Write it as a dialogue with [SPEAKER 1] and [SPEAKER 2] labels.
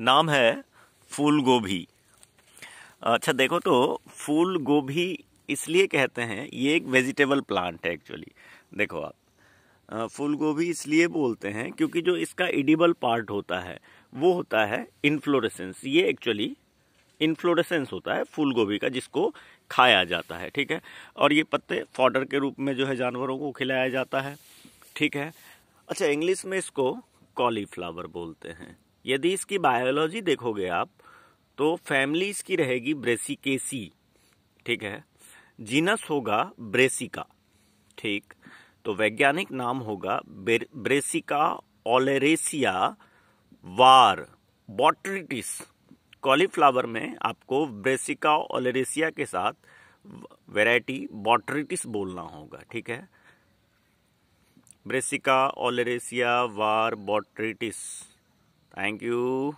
[SPEAKER 1] नाम है फूल गोभी अच्छा देखो तो फूल गोभी इसलिए कहते हैं ये एक वेजिटेबल प्लांट है एक्चुअली देखो आप फूल गोभी इसलिए बोलते हैं क्योंकि जो इसका एडिबल पार्ट होता है वो होता है इन्फ्लोरेसेंस ये एक्चुअली इन्फ्लोरेसेंस होता है फूल गोभी का जिसको खाया जाता है ठीक है और ये पत्ते फॉडर के रूप में जो है जानवरों को खिलाया जाता है ठीक है अच्छा इंग्लिश में इसको कॉलीफ्लावर बोलते हैं यदि इसकी बायोलॉजी देखोगे आप तो फैमिली इसकी रहेगी ब्रेसिकेसी ठीक है जीनस होगा ब्रेसिका ठीक तो वैज्ञानिक नाम होगा Brassica oleracea var botrytis cauliflower में आपको ब्रेसिका ओलेरेसिया के साथ वैरायटी बॉटरिटिस बोलना होगा ठीक है Brassica oleracea var botrytis Thank you.